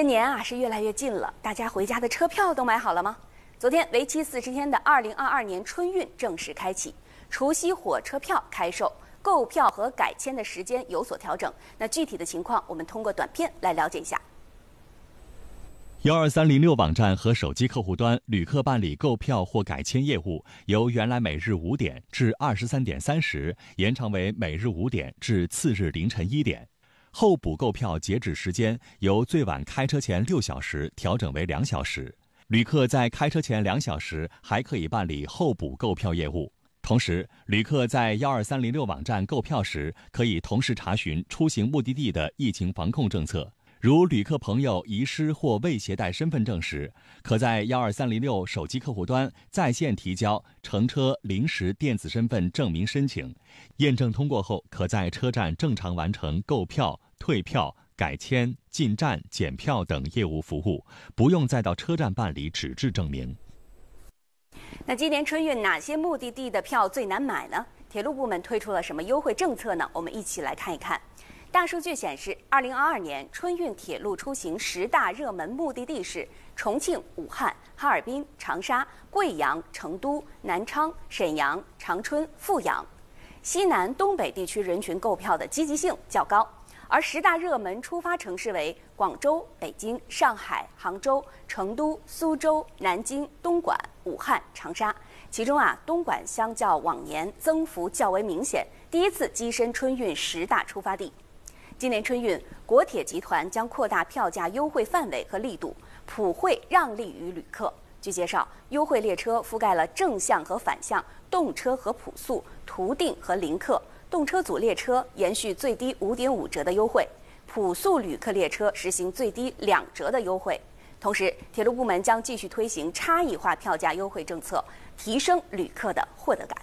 这年啊是越来越近了，大家回家的车票都买好了吗？昨天为期四十天的二零二二年春运正式开启，除夕火车票开售，购票和改签的时间有所调整。那具体的情况，我们通过短片来了解一下。幺二三零六网站和手机客户端，旅客办理购票或改签业务，由原来每日五点至二十三点三十，延长为每日五点至次日凌晨一点。候补购票截止时间由最晚开车前六小时调整为两小时，旅客在开车前两小时还可以办理候补购票业务。同时，旅客在幺二三零六网站购票时，可以同时查询出行目的地的疫情防控政策。如旅客朋友遗失或未携带身份证时，可在幺二三零六手机客户端在线提交乘车临时电子身份证明申请，验证通过后，可在车站正常完成购票、退票、改签、进站、检票等业务服务，不用再到车站办理纸质证明。那今年春运哪些目的地的票最难买呢？铁路部门推出了什么优惠政策呢？我们一起来看一看。大数据显示，二零二二年春运铁路出行十大热门目的地是重庆、武汉、哈尔滨、长沙、贵阳、成都、南昌、沈阳、长春、阜阳。西南、东北地区人群购票的积极性较高，而十大热门出发城市为广州、北京、上海、杭州、成都、苏州、南京、东莞、武汉、长沙。其中啊，东莞相较往年增幅较为明显，第一次跻身春运十大出发地。今年春运，国铁集团将扩大票价优惠范围和力度，普惠让利于旅客。据介绍，优惠列车覆盖了正向和反向动车和普速、途定和临客，动车组列车延续最低五点五折的优惠，普速旅客列车实行最低两折的优惠。同时，铁路部门将继续推行差异化票价优惠政策，提升旅客的获得感。